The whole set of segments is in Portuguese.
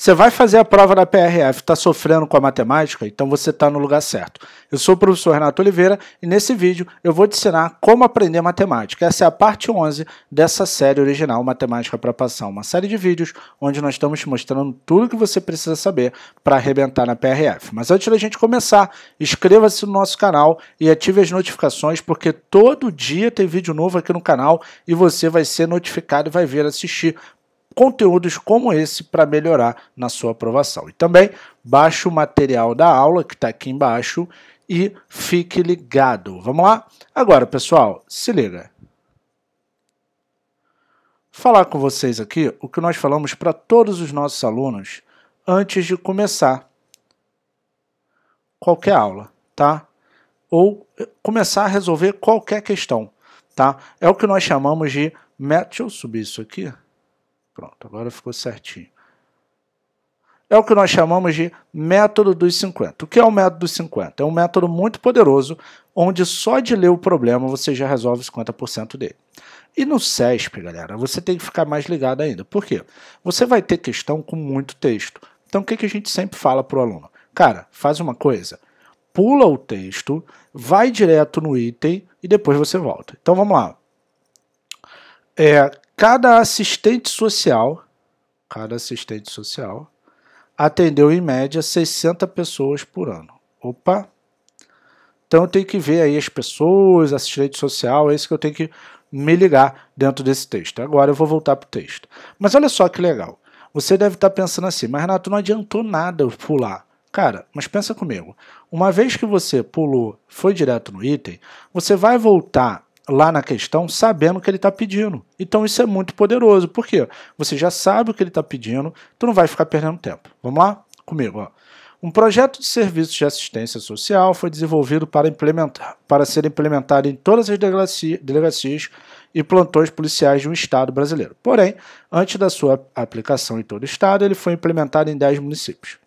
Você vai fazer a prova da PRF, está sofrendo com a matemática? Então você está no lugar certo. Eu sou o professor Renato Oliveira e nesse vídeo eu vou te ensinar como aprender matemática. Essa é a parte 11 dessa série original Matemática para Passar, uma série de vídeos onde nós estamos te mostrando tudo que você precisa saber para arrebentar na PRF. Mas antes da gente começar, inscreva-se no nosso canal e ative as notificações porque todo dia tem vídeo novo aqui no canal e você vai ser notificado e vai ver assistir conteúdos como esse para melhorar na sua aprovação. E também baixe o material da aula que está aqui embaixo e fique ligado. Vamos lá? Agora, pessoal, se liga. Falar com vocês aqui o que nós falamos para todos os nossos alunos antes de começar qualquer aula, tá? Ou eh, começar a resolver qualquer questão, tá? É o que nós chamamos de... Deixa eu subir isso aqui. Pronto, agora ficou certinho. É o que nós chamamos de método dos 50. O que é o método dos 50? É um método muito poderoso, onde só de ler o problema você já resolve 50% dele. E no CESP, galera, você tem que ficar mais ligado ainda. Por quê? Você vai ter questão com muito texto. Então, o que, que a gente sempre fala para o aluno? Cara, faz uma coisa. Pula o texto, vai direto no item e depois você volta. Então, vamos lá. É, Cada assistente social, cada assistente social atendeu em média 60 pessoas por ano. Opa! Então tem que ver aí as pessoas, assistente social, é isso que eu tenho que me ligar dentro desse texto. Agora eu vou voltar para o texto. Mas olha só que legal. Você deve estar tá pensando assim, mas Renato, não adiantou nada eu pular. Cara, mas pensa comigo. Uma vez que você pulou, foi direto no item, você vai voltar lá na questão sabendo o que ele está pedindo. Então isso é muito poderoso. Por quê? Você já sabe o que ele está pedindo, tu não vai ficar perdendo tempo. Vamos lá? Comigo, ó. Um projeto de serviços de assistência social foi desenvolvido para, implementar, para ser implementado em todas as delegacias e plantões policiais de um estado brasileiro. Porém, antes da sua aplicação em todo o estado, ele foi implementado em 10 municípios,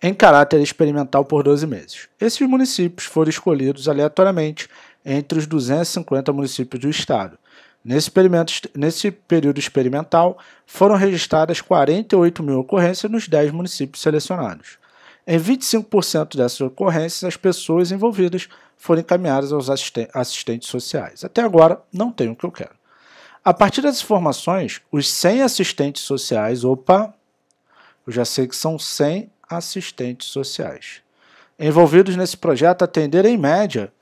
em caráter experimental por 12 meses. Esses municípios foram escolhidos aleatoriamente entre os 250 municípios do estado. Nesse, nesse, período experimental, foram registradas 48 mil ocorrências nos 10 municípios selecionados. Em 25% dessas ocorrências, as pessoas envolvidas foram encaminhadas aos assisten assistentes sociais. Até agora, não tenho o que eu quero. A partir das informações, os 100 assistentes sociais, opa, eu já sei que são 100 assistentes sociais, envolvidos nesse projeto atenderam, em média,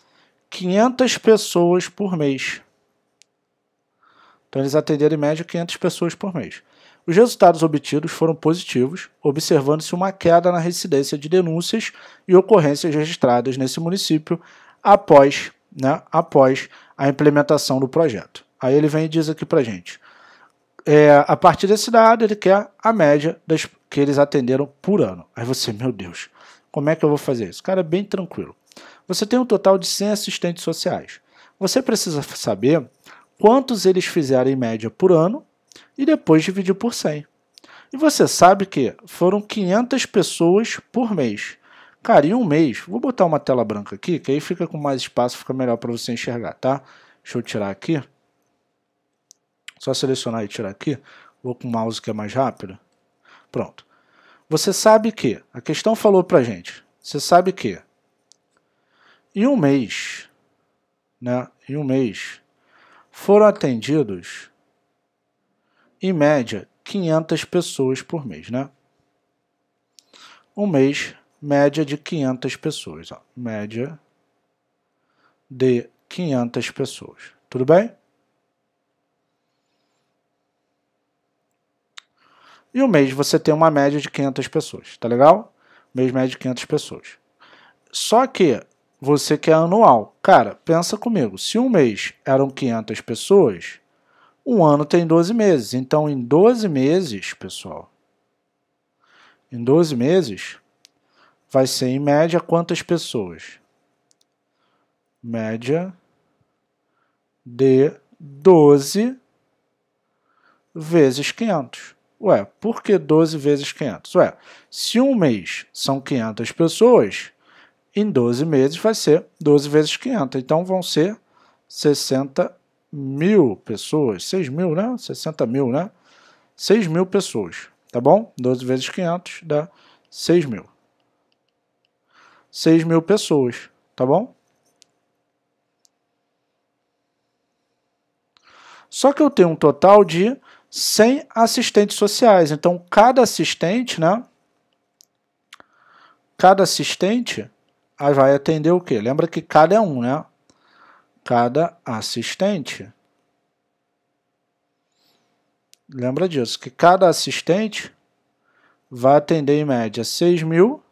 500 pessoas por mês. Então eles atenderam em média 500 pessoas por mês. Os resultados obtidos foram positivos, observando-se uma queda na residência de denúncias e ocorrências registradas nesse município após, né, após a implementação do projeto. Aí ele vem e diz aqui para gente, é, a partir desse dado ele quer a média das que eles atenderam por ano. Aí você, meu Deus, como é que eu vou fazer isso? Cara, é bem tranquilo. Você tem um total de 100 assistentes sociais. Você precisa saber quantos eles fizeram em média por ano e depois dividir por 100. E você sabe que foram 500 pessoas por mês. Cara, em um mês, vou botar uma tela branca aqui, que aí fica com mais espaço, fica melhor para você enxergar, tá? Deixa eu tirar aqui. Só selecionar e tirar aqui. Vou com o mouse que é mais rápido. Pronto. Você sabe que, a questão falou pra gente, você sabe que em um mês, né, em um mês, foram atendidos, em média, 500 pessoas por mês, né? Um mês, média de 500 pessoas, ó, média de 500 pessoas, tudo bem? E um mês você tem uma média de 500 pessoas, tá legal? mês média de 500 pessoas. Só que você quer anual. Cara, pensa comigo, se um mês eram 500 pessoas, um ano tem 12 meses. Então, em 12 meses, pessoal, em 12 meses, vai ser em média quantas pessoas? Média de 12 vezes 500. Ué, por que 12 vezes 500? Ué, se um mês são 500 pessoas, em 12 meses vai ser 12 vezes 500. Então vão ser 60 mil pessoas. 6 mil, né? 60 mil, né? 6 mil pessoas, tá bom? 12 vezes 500 dá 6 mil. 6 mil pessoas, tá bom? Só que eu tenho um total de 100 assistentes sociais. Então, cada assistente, né? Cada assistente aí vai atender o quê? Lembra que cada um, né? Cada assistente. Lembra disso, que cada assistente vai atender em média 6 mil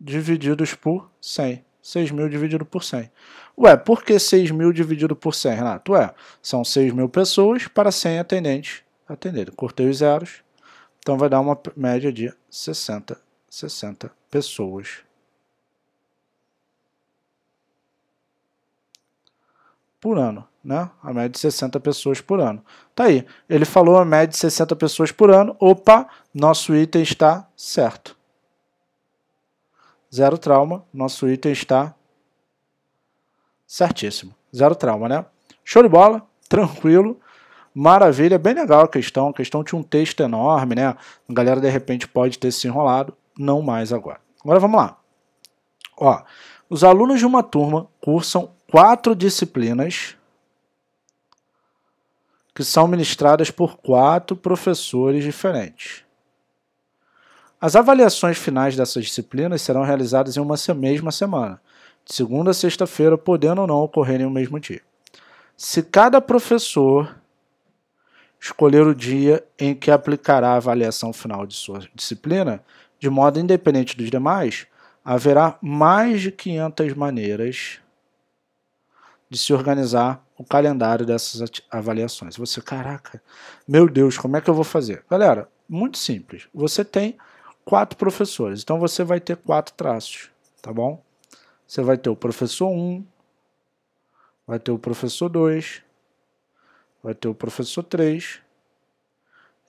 divididos por 100. 6 mil dividido por 100. Ué, por que 6 mil dividido por 100, Renato? Ué, são 6 mil pessoas para 100 atendentes atenderem. Cortei os zeros, então vai dar uma média de 60 60 pessoas. Por ano, né? A média de 60 pessoas por ano. Tá aí. Ele falou a média de 60 pessoas por ano. Opa, nosso item está certo. Zero trauma, nosso item está certíssimo. Zero trauma, né? Show de bola, tranquilo. Maravilha, bem legal a questão. A questão tinha um texto enorme, né? A galera de repente pode ter se enrolado não mais agora. Agora vamos lá. Ó, os alunos de uma turma cursam quatro disciplinas que são ministradas por quatro professores diferentes. As avaliações finais dessas disciplinas serão realizadas em uma mesma semana, de segunda a sexta-feira, podendo ou não ocorrer em um mesmo dia. Se cada professor escolher o dia em que aplicará a avaliação final de sua disciplina, de modo independente dos demais, haverá mais de 500 maneiras de se organizar o calendário dessas avaliações. Você, caraca, meu Deus, como é que eu vou fazer? Galera, muito simples. Você tem quatro professores, então você vai ter quatro traços, tá bom? Você vai ter o professor 1, um, vai ter o professor 2, vai ter o professor 3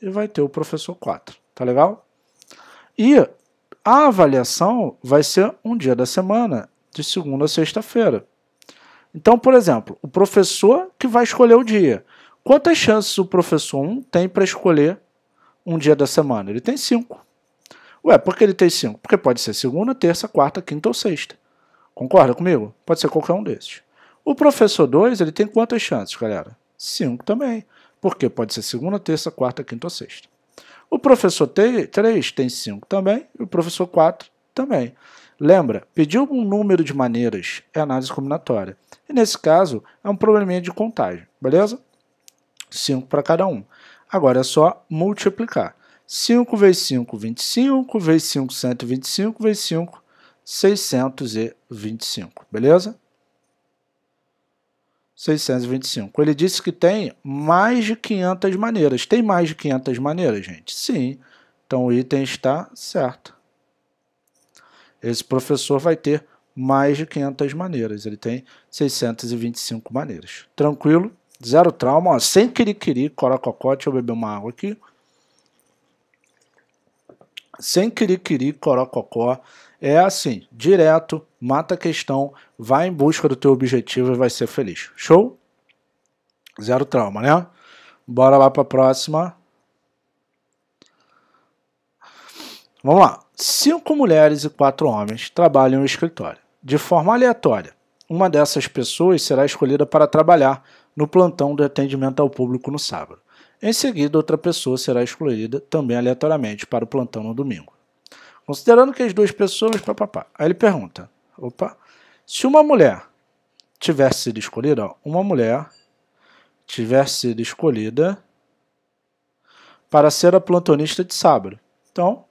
e vai ter o professor 4, tá legal? E a avaliação vai ser um dia da semana, de segunda a sexta-feira. Então, por exemplo, o professor que vai escolher o dia. Quantas chances o professor 1 um tem para escolher um dia da semana? Ele tem cinco. Ué, por que ele tem cinco? Porque pode ser segunda, terça, quarta, quinta ou sexta. Concorda comigo? Pode ser qualquer um desses. O professor 2, ele tem quantas chances, galera? Cinco também. Porque pode ser segunda, terça, quarta, quinta ou sexta. O professor 3 tem 5 também, e o professor 4 também. Lembra, pediu um número de maneiras é análise combinatória. E nesse caso, é um probleminha de contagem, beleza? 5 para cada um. Agora é só multiplicar. 5 vezes 5, 25, vezes 5, 125, vezes 5, 625, beleza? 625. Ele disse que tem mais de 500 maneiras. Tem mais de 500 maneiras, gente? Sim. Então o item está certo. Esse professor vai ter mais de 500 maneiras. Ele tem 625 maneiras. Tranquilo? Zero trauma. Ó, sem querer, querer, cocote. eu beber uma água aqui sem querer quiri corococó, é assim, direto, mata a questão, vai em busca do teu objetivo e vai ser feliz. Show? Zero trauma, né? Bora lá para a próxima. Vamos lá. Cinco mulheres e quatro homens trabalham no escritório. De forma aleatória, uma dessas pessoas será escolhida para trabalhar no plantão de atendimento ao público no sábado. Em seguida, outra pessoa será excluída, também aleatoriamente, para o plantão no domingo. Considerando que as duas pessoas. Papapá. Aí ele pergunta: opa, se uma mulher tivesse sido escolhida, ó, uma mulher tivesse sido escolhida para ser a plantonista de sábado. Então,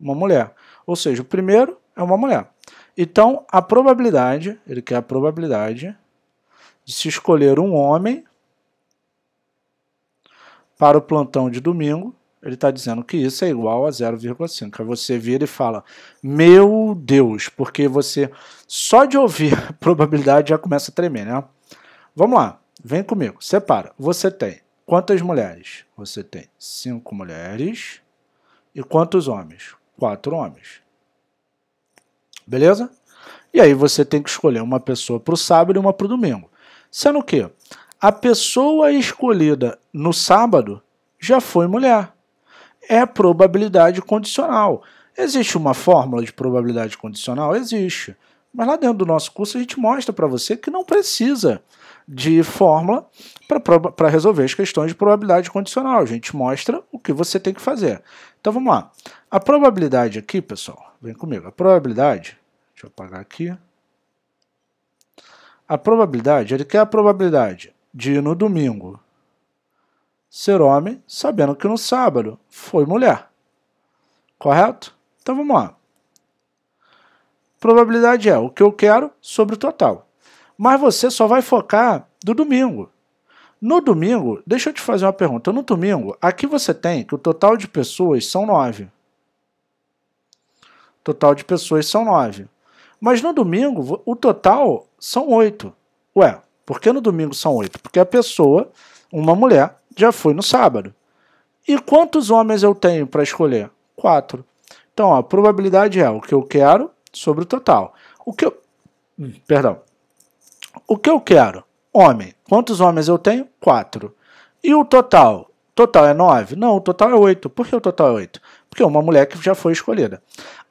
uma mulher. Ou seja, o primeiro é uma mulher. Então, a probabilidade, ele quer a probabilidade de se escolher um homem para o plantão de domingo, ele está dizendo que isso é igual a 0,5. Aí é você vira e fala, meu Deus, porque você só de ouvir a probabilidade já começa a tremer, né? Vamos lá, vem comigo, separa. Você tem quantas mulheres? Você tem cinco mulheres. E quantos homens? Quatro homens. Beleza? E aí você tem que escolher uma pessoa para o sábado e uma para o domingo. Sendo que a pessoa escolhida no sábado já foi mulher. É probabilidade condicional. Existe uma fórmula de probabilidade condicional? Existe. Mas lá dentro do nosso curso a gente mostra para você que não precisa de fórmula para resolver as questões de probabilidade condicional. A gente mostra o que você tem que fazer. Então vamos lá. A probabilidade aqui, pessoal, vem comigo. A probabilidade, deixa eu apagar aqui. A probabilidade, ele quer a probabilidade de ir no domingo ser homem, sabendo que no sábado foi mulher. Correto? Então vamos lá. Probabilidade é o que eu quero sobre o total. Mas você só vai focar do domingo. No domingo, deixa eu te fazer uma pergunta. No domingo, aqui você tem que o total de pessoas são nove. Total de pessoas são nove. Mas no domingo, o total são oito. Ué, por que no domingo são oito? Porque a pessoa, uma mulher, já fui no sábado. E quantos homens eu tenho para escolher? Quatro. Então, ó, a probabilidade é o que eu quero sobre o total. O que eu... Hum, perdão. O que eu quero? Homem. Quantos homens eu tenho? Quatro. E o total? Total é nove? Não, o total é oito. Por que o total é oito? Porque é uma mulher que já foi escolhida.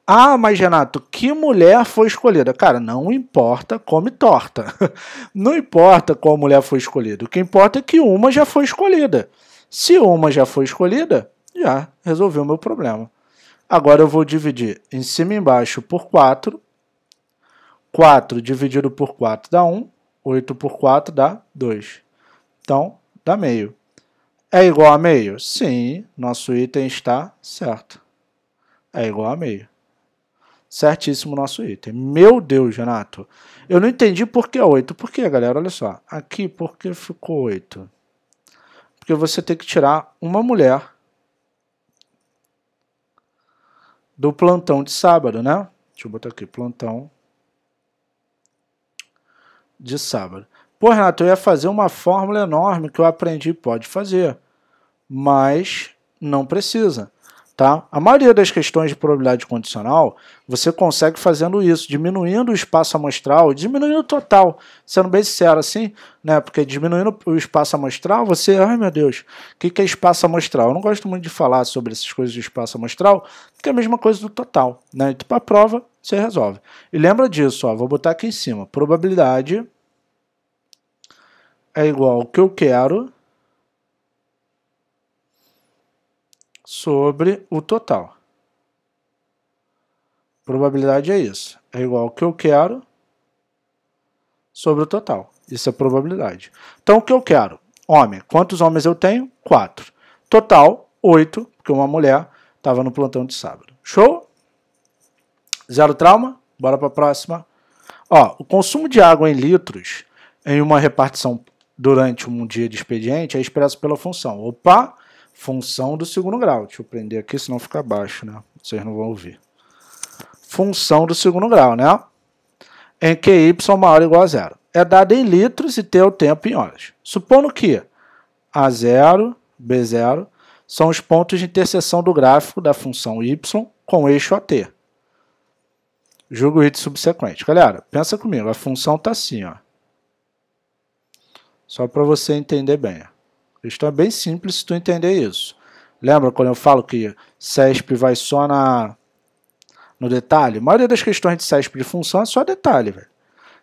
Ah, mas Renato, que mulher foi escolhida? Cara, não importa come torta. Não importa qual mulher foi escolhida. O que importa é que uma já foi escolhida. Se uma já foi escolhida, já resolveu o meu problema. Agora eu vou dividir em cima e embaixo por 4. 4 dividido por 4 dá 1. 8 por 4 dá 2. Então, dá meio. É igual a meio? Sim, nosso item está certo. É igual a meio. Certíssimo nosso item. Meu Deus, Renato. Eu não entendi por que 8. Por que, galera? Olha só. Aqui, por que ficou 8? Porque você tem que tirar uma mulher do plantão de sábado, né? Deixa eu botar aqui, plantão de sábado. Pô, Renato, eu ia fazer uma fórmula enorme que eu aprendi, pode fazer, mas não precisa. Tá? A maioria das questões de probabilidade condicional você consegue fazendo isso, diminuindo o espaço amostral, diminuindo o total, sendo bem sincero assim, né? Porque diminuindo o espaço amostral, você, ai meu Deus, o que, que é espaço amostral? Eu não gosto muito de falar sobre essas coisas de espaço amostral, porque é a mesma coisa do total, né? Então, para a prova, você resolve. E lembra disso, ó, vou botar aqui em cima: probabilidade é igual ao que eu quero sobre o total. Probabilidade é isso. É igual ao que eu quero sobre o total. Isso é probabilidade. Então, o que eu quero? Homem. Quantos homens eu tenho? Quatro. Total, oito, porque uma mulher estava no plantão de sábado. Show? Zero trauma? Bora para a próxima. Ó, o consumo de água em litros em uma repartição durante um dia de expediente é expresso pela função. Opa, Função do segundo grau. Deixa eu prender aqui, senão fica baixo, né? Vocês não vão ouvir. Função do segundo grau, né? Em que y maior ou igual a zero. É dada em litros e tem o tempo em horas. Supondo que A0, B0 são os pontos de interseção do gráfico da função y com o eixo AT. Julgo o hit subsequente. Galera, pensa comigo, a função está assim, ó. Só para você entender bem. Questão é bem simples se tu entender isso. Lembra quando eu falo que CESP vai só na no detalhe? A maioria das questões de CESP de função é só detalhe, velho.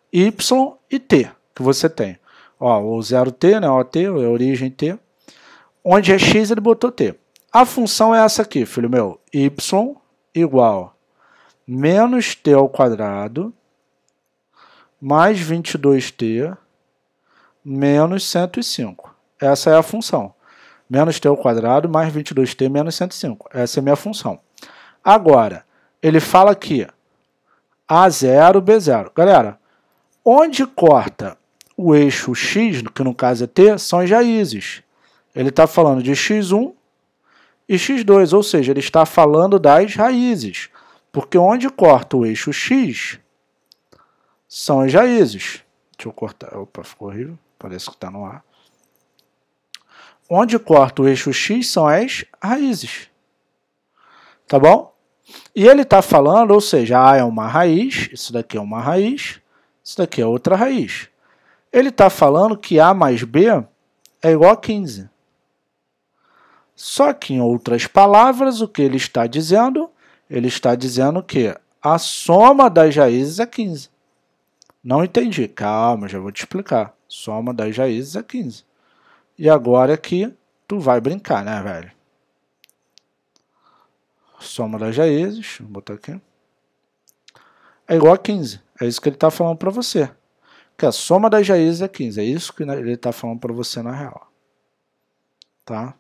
Y e T que você tem. Ó, o 0T, né, t é origem T. Onde é X, ele botou T. A função é essa aqui, filho meu. Y igual menos T ao quadrado mais 22T menos 105. Essa é a função. Menos t ao quadrado mais 22t menos 105. Essa é a minha função. Agora, ele fala aqui, A0, B0. Galera, onde corta o eixo x, que no caso é t, são as raízes. Ele está falando de x1 e x2, ou seja, ele está falando das raízes. Porque onde corta o eixo x são as raízes. Deixa eu cortar. Opa, ficou horrível. Parece que está no ar onde corta o eixo x são as raízes. Tá bom? E ele está falando, ou seja, A é uma raiz, isso daqui é uma raiz, isso daqui é outra raiz. Ele está falando que A mais B é igual a 15. Só que, em outras palavras, o que ele está dizendo? Ele está dizendo que a soma das raízes é 15. Não entendi. Calma, já vou te explicar. Soma das raízes é 15. E agora que tu vai brincar, né, velho? Soma das raízes, vou botar aqui. É igual a 15. É isso que ele está falando para você. Que a soma das raízes é 15. É isso que ele está falando para você na real. Tá?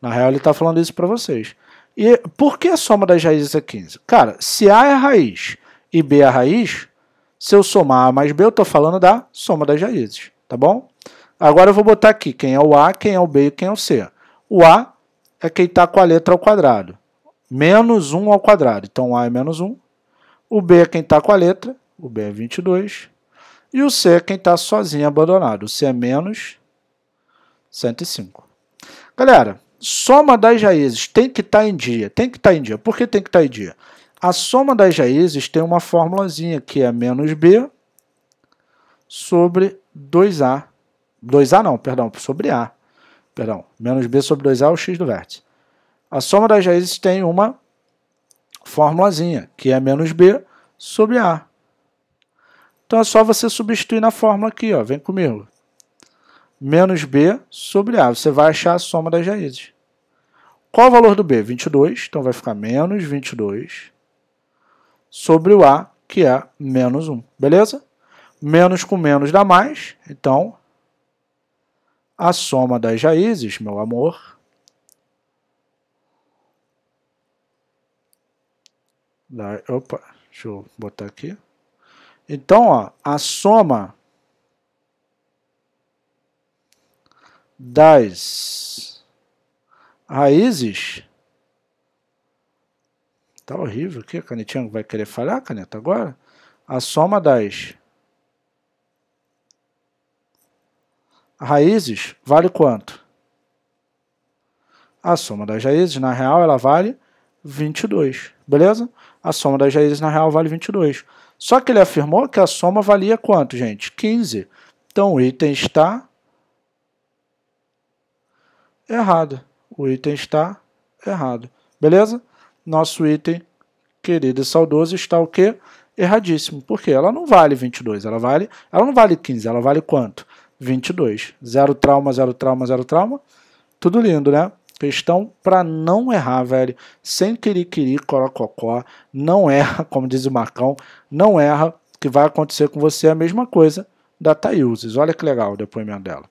Na real, ele está falando isso para vocês. E por que a soma das raízes é 15? Cara, se A é raiz e B é raiz, se eu somar A mais B, eu estou falando da soma das raízes tá bom? Agora eu vou botar aqui quem é o A, quem é o B e quem é o C. O A é quem está com a letra ao quadrado, menos 1 ao quadrado, então o A é menos 1. O B é quem está com a letra, o B é 22. E o C é quem está sozinho abandonado, o C é menos 105. Galera, soma das raízes tem que estar tá em dia, tem que estar tá em dia. Por que tem que estar tá em dia? A soma das raízes tem uma formulazinha que é menos B sobre 2A. 2A não, perdão, sobre A. Perdão, menos B sobre 2A é o X do vértice. A soma das raízes tem uma formulazinha, que é menos B sobre A. Então é só você substituir na fórmula aqui, ó, vem comigo. Menos B sobre A, você vai achar a soma das raízes. Qual o valor do B? 22, então vai ficar menos 22 sobre o A, que é menos 1, beleza? Menos com menos dá mais. Então, a soma das raízes, meu amor, da, opa, deixa eu botar aqui. Então, ó, a soma das raízes. Tá horrível aqui, a canetinha vai querer falhar, caneta, agora? A soma das raízes vale quanto? A soma das raízes, na real, ela vale 22, beleza? A soma das raízes, na real, vale 22. Só que ele afirmou que a soma valia quanto, gente? 15. Então o item está errado. O item está errado, beleza? Nosso item, querido e saudoso, está o quê? Erradíssimo, porque ela não vale 22, ela vale, ela não vale 15, ela vale quanto? 22. Zero trauma, zero trauma, zero trauma. Tudo lindo, né? Questão para não errar, velho. Sem querer, querer, corococó. Não erra, como diz o Marcão. Não erra. que vai acontecer com você a mesma coisa da Tayuzes. Olha que legal o depoimento dela.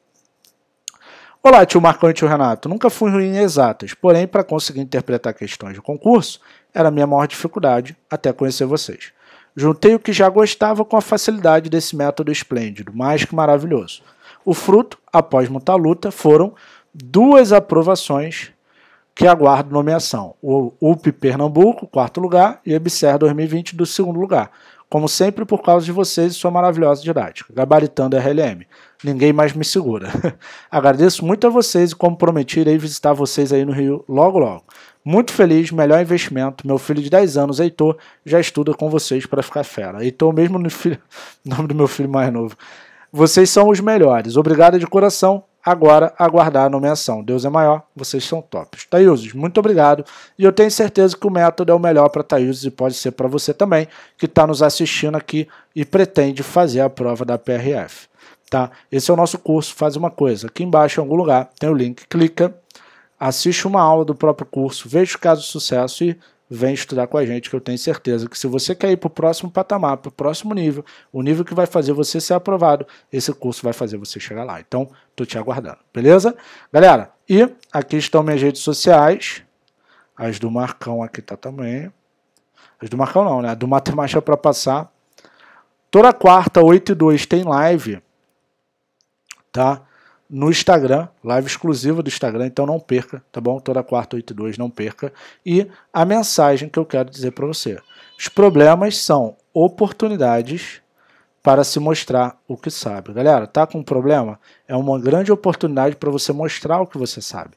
Olá, tio Marcão e tio Renato. Nunca fui ruim em exatas, porém, para conseguir interpretar questões de concurso, era minha maior dificuldade até conhecer vocês. Juntei o que já gostava com a facilidade desse método esplêndido, mais que maravilhoso. O fruto, após muita luta, foram duas aprovações que aguardam nomeação. O UP Pernambuco, quarto lugar, e EBSER 2020, do segundo lugar. Como sempre, por causa de vocês e sua maravilhosa didática. Gabaritando RLM. Ninguém mais me segura. Agradeço muito a vocês e, como prometi, irei visitar vocês aí no Rio logo logo. Muito feliz, melhor investimento. Meu filho de 10 anos, Heitor, já estuda com vocês para ficar fera. Heitor, mesmo no filho... nome do meu filho mais novo. Vocês são os melhores. Obrigado de coração. Agora aguardar a nomeação. Deus é maior, vocês são tops. Thaísos, muito obrigado. E eu tenho certeza que o método é o melhor para Thaísos e pode ser para você também, que está nos assistindo aqui e pretende fazer a prova da PRF. Tá? Esse é o nosso curso. Faz uma coisa. Aqui embaixo, em algum lugar, tem o link. Clica, assiste uma aula do próprio curso, veja os casos de sucesso e vem estudar com a gente, que eu tenho certeza que se você quer ir para o próximo patamar, para o próximo nível, o nível que vai fazer você ser aprovado, esse curso vai fazer você chegar lá. Então, estou te aguardando, beleza? Galera, e aqui estão minhas redes sociais, as do Marcão aqui tá também, as do Marcão não, né? A do Matemática para Passar. Toda quarta, 8 e 2, tem live, tá? no Instagram, live exclusiva do Instagram, então não perca, tá bom? Toda quarta 82, não perca. E a mensagem que eu quero dizer para você. Os problemas são oportunidades para se mostrar o que sabe. Galera, tá com um problema? É uma grande oportunidade para você mostrar o que você sabe.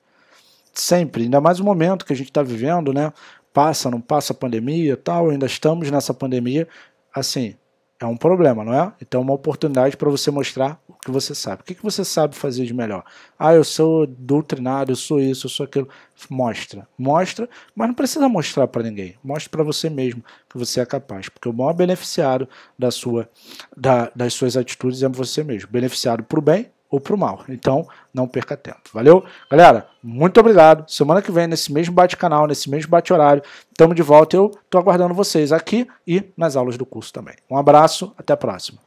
Sempre, ainda mais o momento que a gente está vivendo, né? Passa, não passa a pandemia tal, ainda estamos nessa pandemia. Assim, é um problema, não é? Então é uma oportunidade para você mostrar o que você sabe. O que, que você sabe fazer de melhor? Ah, eu sou doutrinário, eu sou isso, eu sou aquilo. Mostra, mostra, mas não precisa mostrar para ninguém. Mostra para você mesmo que você é capaz, porque o maior beneficiário da sua, da, das suas atitudes é você mesmo. Beneficiado para o bem ou para o mal. Então, não perca tempo. Valeu? Galera, muito obrigado. Semana que vem, nesse mesmo bate-canal, nesse mesmo bate-horário, estamos de volta. Eu estou aguardando vocês aqui e nas aulas do curso também. Um abraço, até a próxima.